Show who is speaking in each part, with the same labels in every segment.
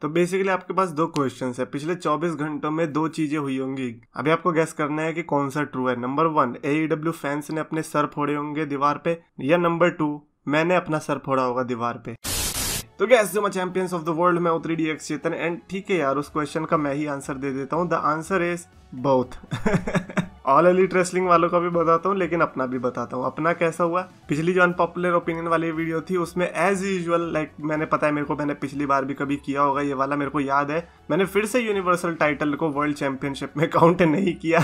Speaker 1: तो बेसिकली आपके पास दो क्वेश्चन है पिछले 24 घंटों में दो चीजें हुई होंगी अभी आपको गैस करना है कि कौन सा ट्रू है नंबर वन एडब्ल्यू फैंस ने अपने सर फोड़े होंगे दीवार पे या नंबर टू मैंने अपना सर फोड़ा होगा दीवार पे तो गैस जो मैं चैंपियंस ऑफ द वर्ल्ड में उतरी डी एक्स चेतन एंड ठीक है यार उस क्वेश्चन का मैं ही आंसर दे देता हूँ the answer is both all elite wrestling वालों का भी बताता हूँ लेकिन अपना भी बताता हूँ अपना कैसा हुआ पिछली जो अनपॉपुलर ओपिनियन वाली वीडियो थी उसमें एज यूजल लाइक मैंने पता है मेरे को मैंने पिछली बार भी कभी किया होगा ये वाला मेरे को याद है मैंने फिर से यूनिवर्सल टाइटल को वर्ल्ड चैंपियनशिप में काउंट नहीं किया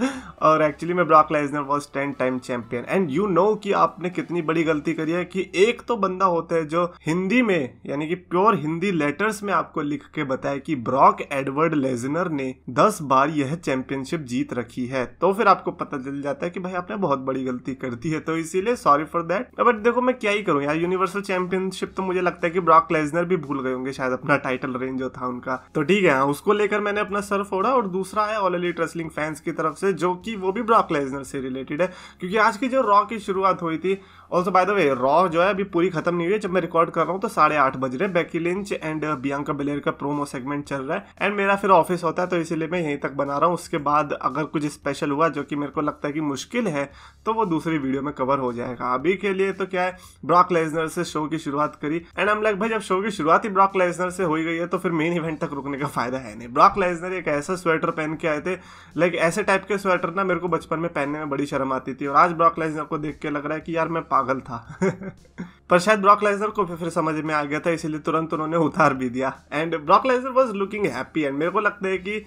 Speaker 1: और एक्चुअली में Brock Lesnar was ten time champion and you know कि आपने कितनी बड़ी गलती करी है कि एक तो बंदा होता है जो हिंदी में यानी कि प्योर हिंदी लेटर्स में आपको लिख के बताया कि ब्रॉक एडवर्ड लेजनर ने दस बार यह चैंपियनशिप जीत रखी है तो तो फिर आपको पता चल जाता है कि भाई आपने बहुत बड़ी गलती कर दी है तो इसीलिए सॉरी फॉर दैट बट देखो मैं क्या ही करूँ यार यूनिवर्सल चैंपियनशिप तो मुझे लगता है कि ब्रॉक लेजनर भी भूल गए होंगे शायद अपना टाइटल रेंज जो था उनका तो ठीक है हाँ, उसको लेकर मैंने अपना सर फोड़ा और दूसरा है ऑल एलिट रेसलिंग फैंस की तरफ से जो कि वो भी ब्रॉक लेजनर से रिलेटेड है क्योंकि आज की जो रॉ की शुरुआत हुई थी also by the way Raw जो है अभी पूरी खत्म नहीं हुई है जब मैं रिकॉर्ड कर रहा हूँ तो साढ़े आठ बज रहे बैकी लिंच एंड बियांका बिलेर का प्रोमो सेगमेंट चल रहा है एंड मेरा फिर ऑफिस होता है तो इसीलिए मैं यहीं तक बना रहा हूँ उसके बाद अगर कुछ स्पेशल हुआ जो कि मेरे को लगता है कि मुश्किल है तो वो दूसरी वीडियो में कवर हो जाएगा अभी के लिए तो क्या है ब्रॉक लेजनर से शो की शुरुआत करी एंड हम लाइक भाई जब शो की शुरुआत ही ब्रॉक लेजनर से हो गई है तो फिर मेन इवेंट तक रुकने का फायदा है नहीं ब्रॉक लेजनर एक ऐसा स्वेटर पहन के आए थे लाइक ऐसे टाइप के स्वेटर ना मेरे को बचपन में पहनने में बड़ी शर्म आती थी और आज ब्रॉक लेजनर को देख के लग रहा है कि यार मैं पागल था पर शायद ब्रॉक लेजनर को फिर समझ में आ गया था इसीलिए तुरंत उन्होंने उतार भी दिया and Brock Lesnar was looking happy and मेरे को लगता है कि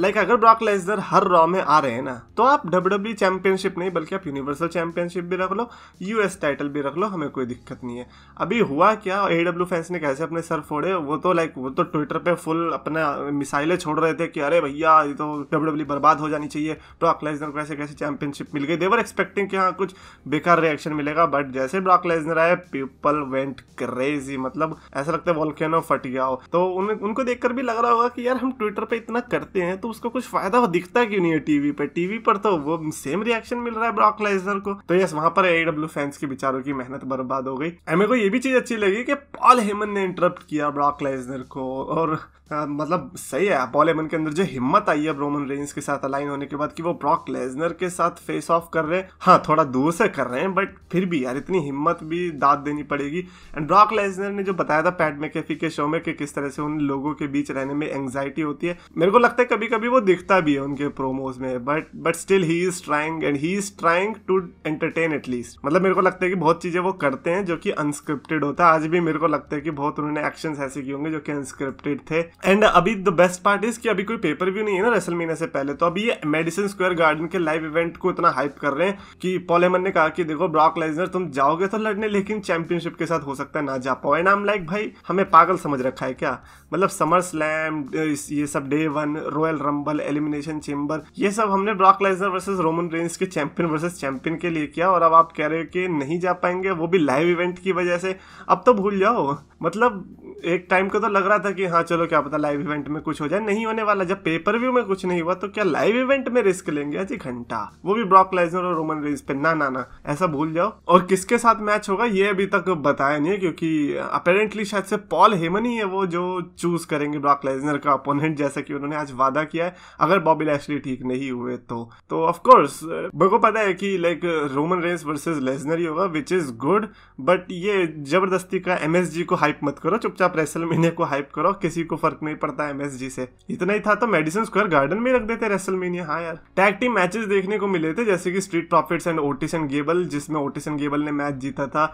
Speaker 1: लाइक अगर ब्रॉक लेजनर हर रॉ में आ रहे हैं ना तो आप डब्ल्यू चैंपियनशिप e नहीं बल्कि आप यूनिवर्सल चैंपियनशिप भी रख लो यूएस टाइटल भी रख लो हमें कोई दिक्कत नहीं है अभी हुआ क्या ए डब्ल्यू फैंस ने कैसे अपने सर फोड़े वो तो लाइक वो तो ट्विटर पर फुल अपना मिसाइलें छोड़ रहे थे कि अरे भैया ये तो डब्ल्यू e बर्बाद हो जानी चाहिए ब्रॉक लेजनर को ऐसे कैसे चैंपियनशिप मिल गई देवर एक्सपेक्टिंग कि हाँ कुछ बेकार रिएक्शन मिलेगा बट जैसे ब्रॉक लेजनर आए पीपल वेंट क्रेजी मतलब ऐसा लगता है वॉल्केनो फट गया हो तो उन, उनको देखकर भी लग रहा होगा कि यार हम ट्विटर पे इतना करते हैं तो उसको कुछ फायदा हो दिखता क्यों नहीं है टीवी पे टीवी पर तो वो सेम रिएक्शन मिल रहा है ब्रॉक लेजनर को तो यस वहां पर एडब्ल्यू फैंस e के बेचारों की मेहनत बर्बाद हो गई एमए को ये भी चीज अच्छी लगी कि पॉल हेमन ने इंटरप्ट किया ब्रॉक लेजनर को और मतलब सही है पॉल एमन के अंदर जो हिम्मत आई है रोमन रेंज के साथ अलाइन होने के बाद कि वो ब्रॉक लेजनर के साथ फेस ऑफ कर रहे हैं हाँ थोड़ा दूर से कर रहे हैं बट फिर भी यार इतनी हिम्मत भी दाद देनी पड़ेगी एंड ब्रॉक लेजनर ने जो बताया था पैट मैकेफी के शो में कि किस तरह से उन लोगों के बीच रहने में एंगजाइटी होती है मेरे को लगता है कभी कभी वो दिखता भी है उनके प्रोमोज में but but still he is trying and he is trying to entertain at least मतलब मेरे को लगता है कि बहुत चीजें वो करते हैं जो कि अनस्क्रिप्टेड होता है आज भी मेरे को लगता है कि बहुत उन्होंने एक्शन ऐसे किए होंगे जो कि अनस्क्रिप्टेड थे एंड अभी द बेस्ट पार्ट इज कि अभी कोई पेपर व्यू नहीं है ना रेसल महीने से पहले तो अभी ये मेडिसिन स्क्वायर गार्डन के लाइव इवेंट को इतना हाइप कर रहे हैं कि पॉलेमन ने कहा कि देखो ब्रॉक लेजनर तुम जाओगे तो लड़ने लेकिन चैंपियनशिप के साथ हो सकता है ना जा पाओ एंड आम लाइक भाई हमें पागल समझ रखा है क्या मतलब समर स्लैम ये सब day one royal rumble elimination chamber ये सब हमने Brock Lesnar versus Roman Reigns के चैंपियन वर्सेज चैंपियन के लिए किया और अब आप कह रहे हो कि नहीं जा पाएंगे वो भी लाइव इवेंट की वजह से अब तो भूल जाओ मतलब एक टाइम को तो लग रहा था कि हाँ चलो क्या पता लाइव इवेंट में कुछ हो जाए नहीं होने वाला जब पेपर व्यू में कुछ नहीं हुआ तो क्या लाइव इवेंट में रिस्क लेंगे अजी घंटा वो भी ब्रॉक लाइजनर और रोमन रेंज पे ना ना ना ऐसा भूल जाओ और किसके साथ मैच होगा ये अभी तक बताया नहीं है क्योंकि अपेरेंटली शायद से पॉल हेमन ही है वो जो चूज करेंगे ब्रॉक लाइजनर का अपोनेंट जैसा कि उन्होंने आज वादा किया है अगर बॉबी लैशली ठीक नहीं हुए तो तो ऑफकोर्स मेरे को पता है कि like Roman Reigns versus Lesnar ही होगा विच इज गुड बट ये जबरदस्ती का एम को हाइप मत करो चुपचाप आप रेसलमेनिया को हाइप करो किसी को फर्क नहीं पड़ता एमएसजी से इतना ही था तो मेडिसन स्क्वायर गार्डन में रख देते रेसलमेनिया हाँ यार टैग टीम मैचेस देखने को मिले थे जैसे कि Street Profits and Otis and Gable जिसमें ओटिस एंड गेबल ने मैच जीता था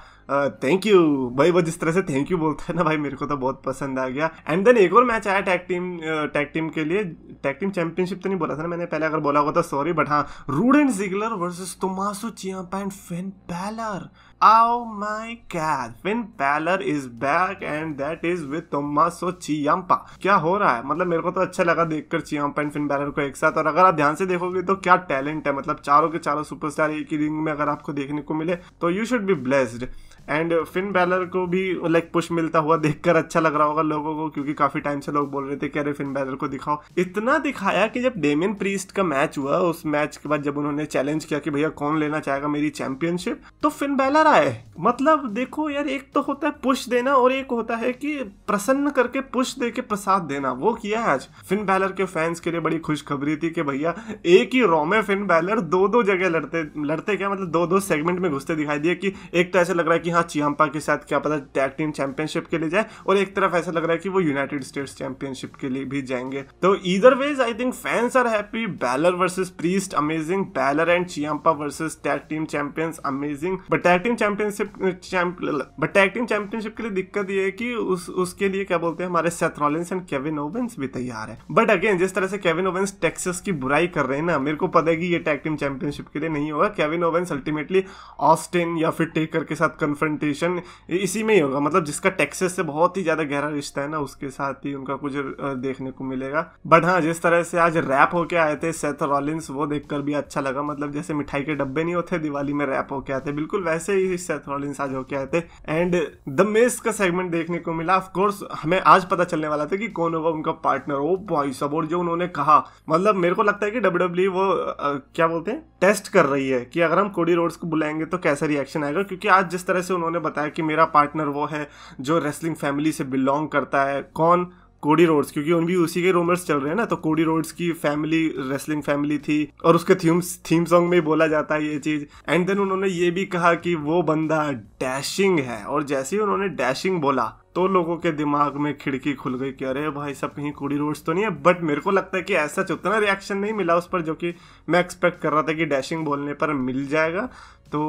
Speaker 1: थैंक यू भाई वो जिस तरह से थैंक यू बोलते हैं ना भाई मेरे को तो बहुत पसंद आ गया एंड देन एक और मैच आया टैग टीम टैग टीम के लिए टैग टीम चैंपियनशिप तो नहीं बोला था ना मैंने पहले अगर बोला होगा तो सॉरी बट हाँ Roode and Ziggler versus Tommaso Ciampa and Finn Balor Oh my god, Finn Balor is back and that that is with Tommaso Ciampa क्या हो रहा है मतलब मेरे को तो अच्छा लगा देखकर चियांपा एंड फिन बैलर को एक साथ और अगर आप ध्यान से देखोगे तो क्या टैलेंट है मतलब चारों के चारों सुपरस्टार एक ही रिंग में अगर आपको देखने को मिले तो you should be blessed and Finn Balor को भी लाइक पुश मिलता हुआ देखकर अच्छा लग रहा होगा लोगों को क्योंकि काफी टाइम से लोग बोल रहे थे कि अरे फिन बैलर को दिखाओ इतना दिखाया कि जब डेमिन प्रीस्ट का मैच हुआ उस मैच के बाद जब उन्होंने चैलेंज किया कि भैया कौन लेना चाहेगा मेरी चैंपियनशिप तो फिन बैलर आए मतलब देखो यार एक तो होता है पुश देना और एक होता है कि प्रसन्न करके पुश दे के प्रसाद देना वो किया है आज फिन बैलर के फैंस के लिए बड़ी खुशखबरी थी कि भैया एक ही रॉ में फिन बैलर दो दो जगह लड़ते लड़ते क्या मतलब दो दो सेगमेंट में घुसते दिखाई दिए कि एक तो ऐसा लग रहा है कि हाँ चिहम्पा के साथ क्या पता टैग टीम चैंपियनशिप के लिए जाए और एक तरफ ऐसा लग रहा है कि वो यूनाइटेड स्टेट्स चैंपियनशिप के लिए भी जाएंगे तो इधर वेज I think fans are happy Balor versus Priest amazing Balor and Ciampa versus tag team champions amazing but tag team championship but tag team championship के लिए दिक्कत ये है कि उस उसके लिए क्या बोलते हैं हमारे Seth Rollins and Kevin Owens भी तैयार है बट अगेन जिस तरह से केविन ओवेंस टेक्सस की बुराई कर रहे हैं ना मेरे को पता है कि ये टैग टीम चैंपियनशिप के लिए नहीं होगा केविन ओवेंस अल्टीमेटली ऑस्टिन या फिर टेकर के साथ कन्फ्रंटेशन इसी में ही होगा मतलब जिसका टेक्सस से बहुत ही ज्यादा गहरा रिश्ता है ना उसके साथ ही उनका कुछ देखने को मिलेगा बट हाँ जिस तरह से आज रैप होके आए थे सेथ रॉलिन्स वो देखकर भी अच्छा लगा मतलब जैसे मिठाई के डब्बे नहीं होते दिवाली में रैप होके आते बिल्कुल वैसे ही सेथ कॉलिंस आज होके आए थे एंड द मेस का सेगमेंट देखने को मिला ऑफ कोर्स हमें आज पता चलने वाला था कि कौन होगा उनका पार्टनर हो भाई सब और जो उन्होंने कहा मतलब मेरे को लगता है कि डब्ल्यू e वो आ, क्या बोलते हैं टेस्ट कर रही है कि अगर हम कोडी रोड्स को बुलाएंगे तो कैसा रिएक्शन आएगा क्योंकि आज जिस तरह से उन्होंने बताया कि मेरा पार्टनर वो है जो रेसलिंग फैमिली से बिलोंग करता है कौन कोडी रोड्स क्योंकि उन भी उसी के रूमर्स चल रहे हैं ना तो कोडी रोड्स की फैमिली रेसलिंग फैमिली थी और उसके थीम थीम सॉन्ग में बोला जाता है ये चीज एंड देन उन्होंने ये भी कहा कि वो बंदा डैशिंग है और जैसे ही उन्होंने डैशिंग बोला तो लोगों के दिमाग में खिड़की खुल गई कि अरे भाई सब कहीं कूड़ी रोड्स तो नहीं है बट मेरे को लगता है कि ऐसा उतना रिएक्शन नहीं मिला उस पर जो कि मैं एक्सपेक्ट कर रहा था कि डैशिंग बोलने पर मिल जाएगा तो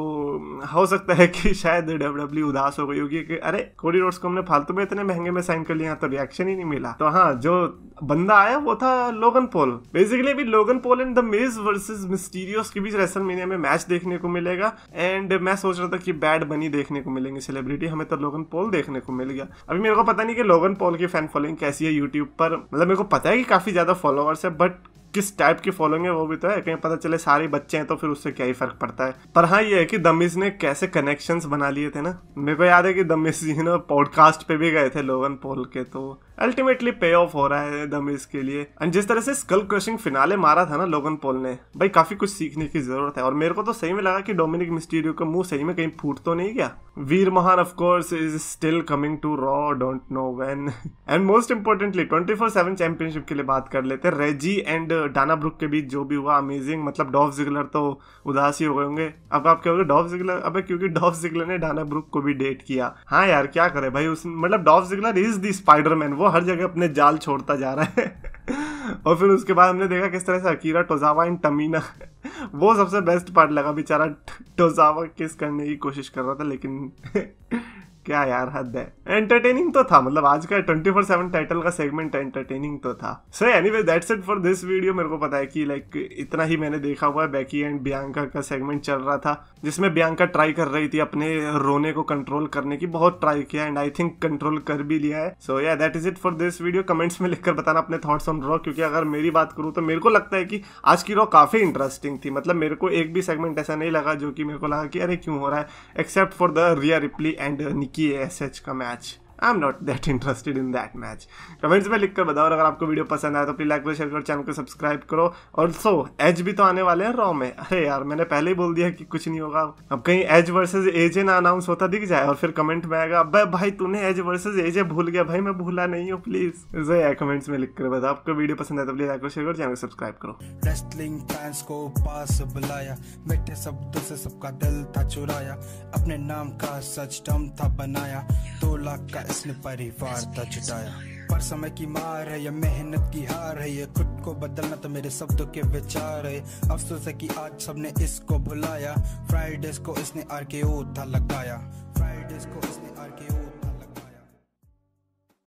Speaker 1: हो सकता है कि शायद डब्ल्यू e उदास हो गई होगी कि अरे कोडी रोड्स को हमने फालतू में इतने महंगे में साइन कर लिया तो रिएक्शन ही नहीं मिला तो हाँ जो बंदा आया वो था लोगन पोल बेसिकली अभी Logan Paul and the Miz versus Mysterios के बीच रेसल मीनिया में मैच देखने को मिलेगा एंड मैं सोच रहा था कि बैड बनी देखने को मिलेंगे सेलिब्रिटी हमें तो लोगन पोल देखने को मिल गया अभी मेरे को पता नहीं कि लोगन पोल की फैन फॉलोइंग कैसी है यूट्यूब पर मतलब मेरे को पता है कि काफी ज्यादा फॉलोअर्स है बट किस टाइप की फॉलोइंग है वो भी तो है कहीं पता चले सारे बच्चे हैं तो फिर उससे क्या ही फर्क पड़ता है पर हाँ ये है कि दमिज ने कैसे कनेक्शंस बना लिए थे ना मेरे को याद है कि दमिज जी ना पॉडकास्ट पे भी गए थे लोगन पोल के तो अल्टीमेटली पे ऑफ हो रहा है दमिज के लिए एंड जिस तरह से स्कल क्रशिंग फिनाले मारा था ना लोगन पोल ने भाई काफी कुछ सीखने की जरूरत है और मेरे को तो सही में लगा कि डोमिनिक मिस्टीरियो का मुंह सही में कहीं फूट तो नहीं गया Veer Mahaan of course is still coming to Raw don't know when and most importantly four seven championship के लिए बात कर लेते हैं रेजी एंड डाना ब्रुक के बीच जो भी हुआ अमेजिंग मतलब डॉफ जिगलर तो उदास ही हो गए होंगे अब आप क्या होगा डॉफ जिगलर अब क्योंकि डॉफ जिगलर ने डाना ब्रुक को भी डेट किया हाँ यार क्या करे भाई उस मतलब Dolph Ziggler is the Spiderman वो वो हर जगह अपने जाल छोड़ता जा रहा है और फिर उसके बाद हमने देखा किस तरह से अकीरा टोजावा इन टमीना वो सबसे बेस्ट पार्ट लगा बेचारा टोजावा किस करने की कोशिश कर रहा था लेकिन क्या यार हद है एंटरटेनिंग तो था मतलब आज का ट्वेंटी फोर सेवन टाइटल का सेगमेंट एंटरटेनिंग तो था so anyway that's it for this video मेरे को पता है कि लाइक इतना ही मैंने देखा हुआ है बैकी एंड बियांका का सेगमेंट चल रहा था जिसमें बियांका ट्राई कर रही थी अपने रोने को कंट्रोल करने की बहुत ट्राई किया एंड आई थिंक कंट्रोल कर भी लिया है so yeah that is it for this video comments में लिखकर बताना अपने थॉट्स ऑन रॉ क्योंकि अगर मेरी बात करूँ तो मेरे को लगता है कि आज की रॉ काफी इंटरेस्टिंग थी मतलब मेरे को एक भी सेगमेंट ऐसा नहीं लगा जो कि मेरे को लगा कि अरे क्यों हो रहा है except for the Rhea Ripley and Nikki que é Sete Kamate. I am not that interested in that match comments में लिखकर बताओ अगर आपको वीडियो पसंद आया तो प्लीज लाइक शेयर करो चैनल को सब्सक्राइब करो और सो एज भी तो आने वाले हैं रॉ में अरे यार मैंने पहले ही बोल दिया कि कुछ नहीं होगा अब कहीं एज वर्सेज एजे ना अनाउंस होता दिख जाए और फिर कमेंट में आएगा अब भाई तूने एज वर्सेज एजे भूल गया भाई मैं भूला नहीं हूँ प्लीज जो यार कमेंट्स में लिखकर बताओ आपको वीडियो पसंद आया तो प्लीज लाइक शेयर करो चैनल को सब्सक्राइब करो रेस्लिंग फैंस को पास बुलाया मिठे शब्दों से सबका दिल था चुराया अपने नाम का सच टम था बनाया तो दिमाग का इसने परिवार था जुटाया पर समय की मार है या मेहनत की हार है ये खुद को बदलना तो मेरे शब्दों के विचार है अफसोस है कि आज सबने इसको भुलाया फ्राइडेज को इसने आर था लगाया फ्राइडेज को इसने